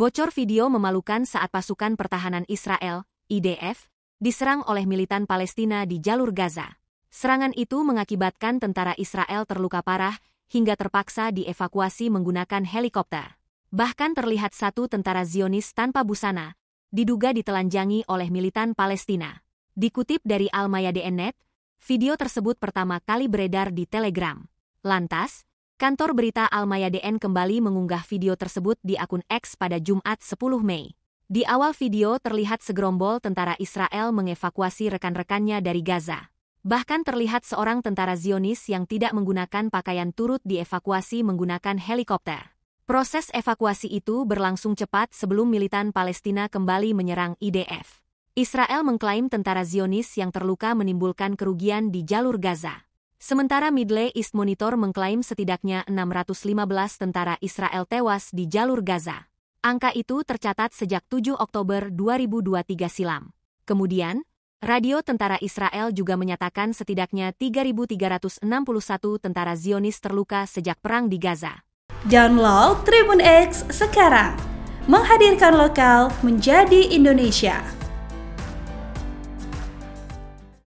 Bocor video memalukan saat pasukan pertahanan Israel, IDF, diserang oleh militan Palestina di jalur Gaza. Serangan itu mengakibatkan tentara Israel terluka parah hingga terpaksa dievakuasi menggunakan helikopter. Bahkan terlihat satu tentara Zionis tanpa busana, diduga ditelanjangi oleh militan Palestina. Dikutip dari Al-Mayadeen.net, video tersebut pertama kali beredar di Telegram. Lantas, Kantor berita Almayaden kembali mengunggah video tersebut di akun X pada Jumat 10 Mei. Di awal video terlihat segerombol tentara Israel mengevakuasi rekan-rekannya dari Gaza. Bahkan terlihat seorang tentara Zionis yang tidak menggunakan pakaian turut dievakuasi menggunakan helikopter. Proses evakuasi itu berlangsung cepat sebelum militan Palestina kembali menyerang IDF. Israel mengklaim tentara Zionis yang terluka menimbulkan kerugian di jalur Gaza. Sementara Middle East Monitor mengklaim setidaknya 615 tentara Israel tewas di jalur Gaza. Angka itu tercatat sejak 7 Oktober 2023 silam. Kemudian, radio tentara Israel juga menyatakan setidaknya 3.361 tentara Zionis terluka sejak perang di Gaza. Download Tribun X sekarang, menghadirkan lokal menjadi Indonesia.